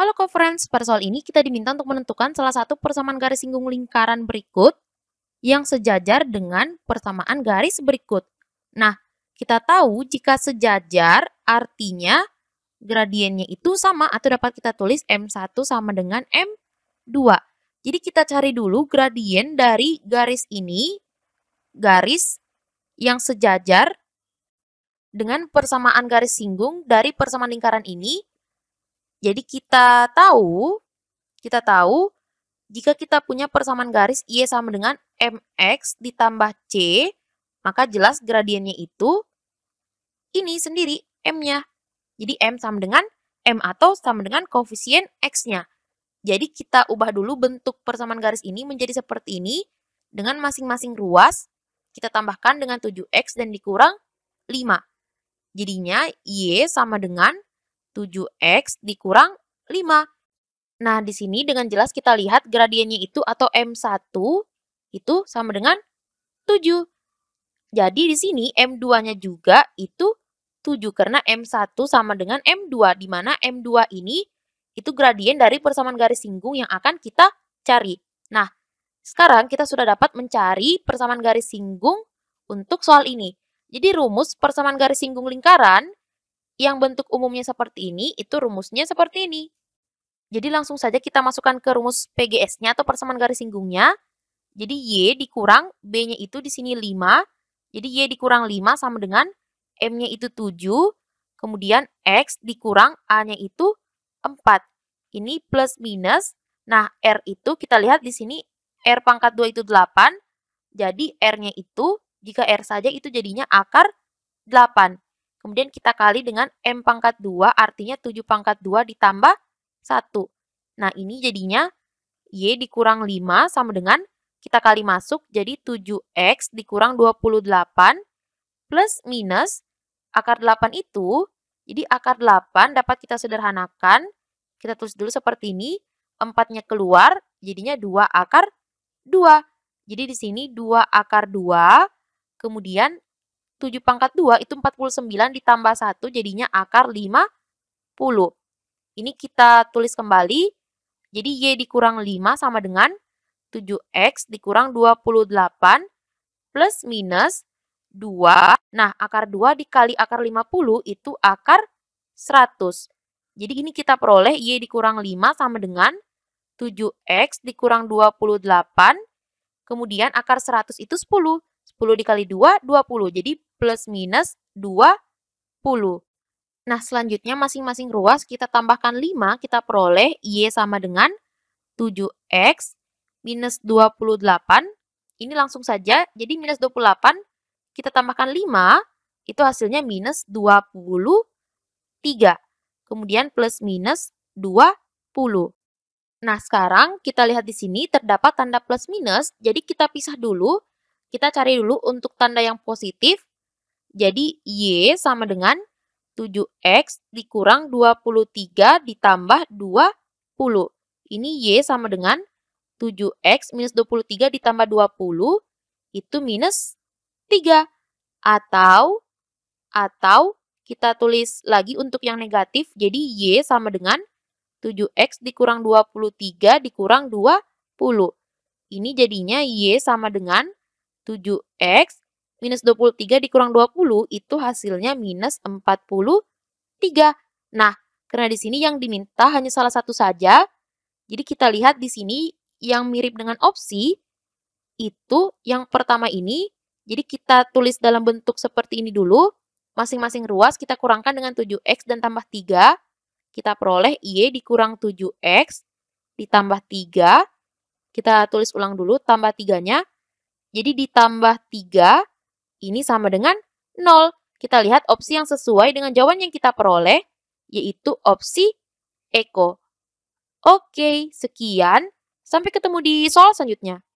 Halo Conference, pada soal ini kita diminta untuk menentukan salah satu persamaan garis singgung lingkaran berikut yang sejajar dengan persamaan garis berikut. Nah, kita tahu jika sejajar artinya gradiennya itu sama atau dapat kita tulis M1 sama dengan M2. Jadi kita cari dulu gradien dari garis ini, garis yang sejajar dengan persamaan garis singgung dari persamaan lingkaran ini jadi kita tahu, kita tahu jika kita punya persamaan garis Y sama dengan MX ditambah C, maka jelas gradiennya itu ini sendiri M-nya. Jadi M sama dengan M atau sama dengan koefisien X-nya. Jadi kita ubah dulu bentuk persamaan garis ini menjadi seperti ini dengan masing-masing ruas kita tambahkan dengan 7x dan dikurang 5. Jadinya Y sama dengan 7x dikurang 5. Nah, di sini dengan jelas kita lihat gradiennya itu atau M1 itu sama dengan 7. Jadi di sini M2-nya juga itu 7 karena M1 sama dengan M2 di mana M2 ini itu gradien dari persamaan garis singgung yang akan kita cari. Nah, sekarang kita sudah dapat mencari persamaan garis singgung untuk soal ini. Jadi rumus persamaan garis singgung lingkaran yang bentuk umumnya seperti ini, itu rumusnya seperti ini. Jadi langsung saja kita masukkan ke rumus PGS-nya atau persamaan garis singgungnya. Jadi Y dikurang B-nya itu di sini 5. Jadi Y dikurang 5 sama dengan M-nya itu 7. Kemudian X dikurang A-nya itu 4. Ini plus minus. Nah, R itu kita lihat di sini R pangkat 2 itu 8. Jadi R-nya itu, jika R saja itu jadinya akar 8. Kemudian kita kali dengan M pangkat 2, artinya 7 pangkat 2 ditambah 1. Nah, ini jadinya Y dikurang 5 sama dengan kita kali masuk jadi 7X dikurang 28 plus minus akar 8 itu, jadi akar 8 dapat kita sederhanakan. Kita tulis dulu seperti ini, 4-nya keluar, jadinya 2 akar 2. Jadi di sini 2 akar 2, kemudian 7 pangkat 2 itu 49 ditambah 1 jadinya akar 50. Ini kita tulis kembali. Jadi Y dikurang 5 sama dengan 7X dikurang 28 plus minus 2. Nah, akar 2 dikali akar 50 itu akar 100. Jadi ini kita peroleh Y dikurang 5 sama dengan 7X dikurang 28. Kemudian akar 100 itu 10. 10 dikali 2, 20. Jadi plus minus 20. Nah, selanjutnya masing-masing ruas kita tambahkan 5, kita peroleh Y sama dengan 7X minus 28. Ini langsung saja, jadi minus 28, kita tambahkan 5, itu hasilnya minus 23. Kemudian plus minus 20. Nah, sekarang kita lihat di sini terdapat tanda plus minus, jadi kita pisah dulu kita cari dulu untuk tanda yang positif. Jadi Y sama dengan 7X dikurang 23 ditambah 20. Ini Y sama dengan 7X minus 23 ditambah 20 itu minus 3. Atau, atau kita tulis lagi untuk yang negatif. Jadi Y sama dengan 7X dikurang 23 dikurang 20. Ini jadinya Y sama dengan 7X minus 23 dikurang 20 itu hasilnya minus 43. Nah, karena di sini yang diminta hanya salah satu saja, jadi kita lihat di sini yang mirip dengan opsi itu yang pertama ini, jadi kita tulis dalam bentuk seperti ini dulu, masing-masing ruas kita kurangkan dengan 7X dan tambah 3, kita peroleh Y dikurang 7X ditambah 3, kita tulis ulang dulu tambah 3-nya, jadi ditambah 3, ini sama dengan 0. Kita lihat opsi yang sesuai dengan jawaban yang kita peroleh, yaitu opsi Eko. Oke, sekian. Sampai ketemu di soal selanjutnya.